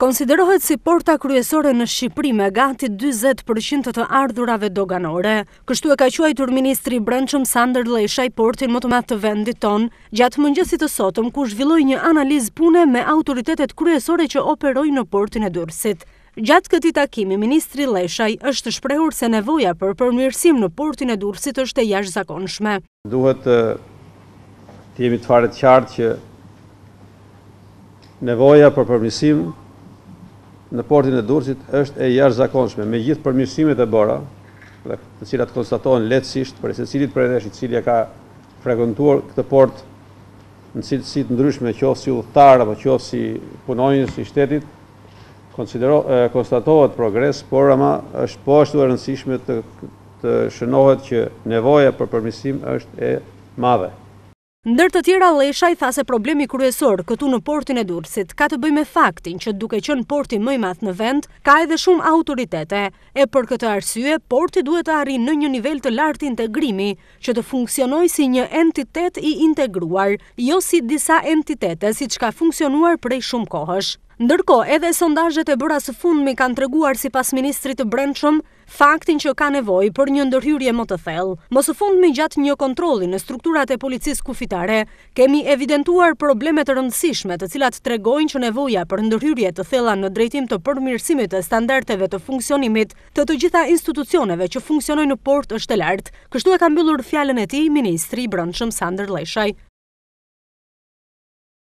Konsiderohet si porta kryesore në Shqipëri me gati 20% të ardhurave doganore. Kështu e ka quajtur ministri Brënqëm Sander Leshaj portin më të madh të vendit ton, gjatë mëngjesit të sotëm ku zhvilloi një analizë pune me autoritetet kryesore që operojnë në portin e Durrësit. Gjatë këtij takimi ministri Leshaj është shprehur se nevoja për përmirësim në portin e Durrësit është e jashtëzakonshme. Duhet të jemi të fare të qartë që nevoja për përmirësim në portin e Durrësit është e jashtëzakonshme me gjithë përmirësimet e bëra dhe të cilat konstatohen lehtësisht për cilit prej nesh i cili ka frekuentuar këtë port në cilësi të ndryshme, qoftë si udhëtar apo qoftë si punonjës i shtetit, konsidero konstatohet progres, por ama është po ashtu e rëndësishme të të shënohet që nevoja për përmirësim është e madhe. Ndër të tjera, Lesha i thase problemi kryesor këtu në portin e dursit, ka të bëj me faktin që duke qënë porti portin mëj math në vend, ka edhe shumë autoritete, e për këtë arsye, porti duhet të arri në një nivel të lartë integrimi, që të funksionoj si një entitet i integruar, jo si disa entitete si që ka funksionuar prej shumë kohësh. Ndërko, edhe sondajet e bëra së fundmi kanë të reguar si pas ministrit të brendshëm faktin që ka nevoj për një ndërhyrje më të thellë. Më së fundmi gjatë një kontroli në strukturat e policisë kufitare, kemi evidentuar problemet rëndësishme të cilat të regojnë që nevoja për ndërhyrje të thella në drejtim të përmirësimit të standarteve të funksionimit të të gjitha institucioneve që funksionojnë në port është e lartë, kështu e ka mbyllur fjallën e ti, ministri i brendshëm Sander Leshaj.